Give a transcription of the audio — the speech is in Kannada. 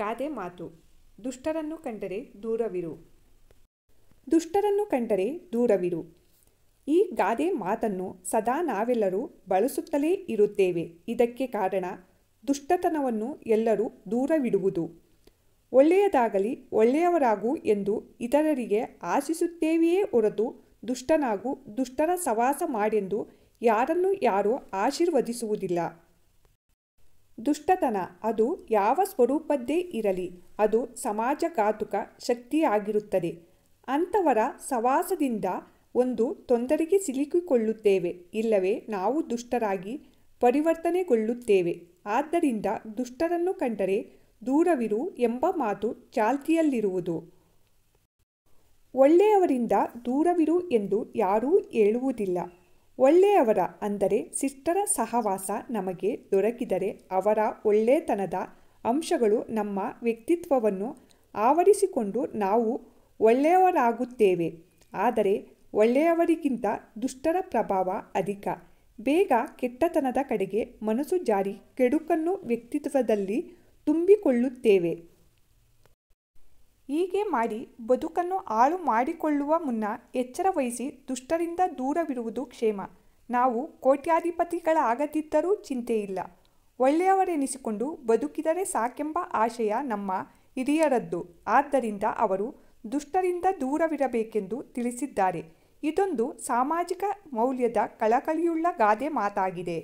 ಗಾದೆ ಮಾತು ದುಷ್ಟರನ್ನು ಕಂಡರೆ ದೂರವಿರು ದುಷ್ಟರನ್ನು ಕಂಡರೆ ದೂರವಿರು ಈ ಗಾದೆ ಮಾತನ್ನು ಸದಾ ನಾವೆಲ್ಲರೂ ಬಳಸುತ್ತಲೇ ಇರುತ್ತೇವೆ ಇದಕ್ಕೆ ಕಾರಣ ದುಷ್ಟತನವನ್ನು ಎಲ್ಲರೂ ದೂರವಿಡುವುದು ಒಳ್ಳೆಯದಾಗಲಿ ಒಳ್ಳೆಯವರಾಗು ಎಂದು ಇತರರಿಗೆ ಆಶಿಸುತ್ತೇವೆಯೇ ಹೊರತು ದುಷ್ಟನಾಗೂ ದುಷ್ಟರ ಸವಾಸ ಮಾಡೆಂದು ಯಾರನ್ನು ಯಾರೂ ಆಶೀರ್ವದಿಸುವುದಿಲ್ಲ ದುಷ್ಟತನ ಅದು ಯಾವ ಸ್ವರೂಪದ್ದೇ ಇರಲಿ ಅದು ಸಮಾಜಘಾತುಕ ಶಕ್ತಿಯಾಗಿರುತ್ತದೆ ಅಂಥವರ ಸವಾಸದಿಂದ ಒಂದು ತೊಂದರೆಗೆ ಸಿಲುಕಿಕೊಳ್ಳುತ್ತೇವೆ ಇಲ್ಲವೇ ನಾವು ದುಷ್ಟರಾಗಿ ಪರಿವರ್ತನೆಗೊಳ್ಳುತ್ತೇವೆ ಆದ್ದರಿಂದ ದುಷ್ಟರನ್ನು ಕಂಡರೆ ದೂರವಿರು ಎಂಬ ಮಾತು ಚಾಲ್ತಿಯಲ್ಲಿರುವುದು ಒಳ್ಳೆಯವರಿಂದ ದೂರವಿರು ಎಂದು ಯಾರೂ ಹೇಳುವುದಿಲ್ಲ ಒಳ್ಳೆಯವರ ಅಂದರೆ ಸಿಸ್ಟರ ಸಹವಾಸ ನಮಗೆ ದೊರಕಿದರೆ ಅವರ ಒಳ್ಳೆತನದ ಅಂಶಗಳು ನಮ್ಮ ವ್ಯಕ್ತಿತ್ವವನ್ನು ಆವರಿಸಿಕೊಂಡು ನಾವು ಒಳ್ಳೆಯವರಾಗುತ್ತೇವೆ ಆದರೆ ಒಳ್ಳೆಯವರಿಗಿಂತ ದುಷ್ಟರ ಪ್ರಭಾವ ಅಧಿಕ ಬೇಗ ಕೆಟ್ಟತನದ ಕಡೆಗೆ ಮನಸ್ಸು ಜಾರಿ ಕೆಡುಕನ್ನು ವ್ಯಕ್ತಿತ್ವದಲ್ಲಿ ತುಂಬಿಕೊಳ್ಳುತ್ತೇವೆ ಹೀಗೆ ಮಾಡಿ ಬದುಕನ್ನು ಹಾಳು ಮಾಡಿಕೊಳ್ಳುವ ಮುನ್ನ ಎಚ್ಚರ ವಹಿಸಿ ದುಷ್ಟರಿಂದ ದೂರವಿರುವುದು ಕ್ಷೇಮ ನಾವು ಕೋಟ್ಯಾಧಿಪತಿಗಳಾಗದಿದ್ದರೂ ಚಿಂತೆಯಿಲ್ಲ ಒಳ್ಳೆಯವರೆನಿಸಿಕೊಂಡು ಬದುಕಿದರೆ ಸಾಕೆಂಬ ಆಶಯ ನಮ್ಮ ಹಿರಿಯರದ್ದು ಆದ್ದರಿಂದ ಅವರು ದುಷ್ಟರಿಂದ ದೂರವಿರಬೇಕೆಂದು ತಿಳಿಸಿದ್ದಾರೆ ಇದೊಂದು ಸಾಮಾಜಿಕ ಮೌಲ್ಯದ ಕಳಕಳಿಯುಳ್ಳ ಗಾದೆ ಮಾತಾಗಿದೆ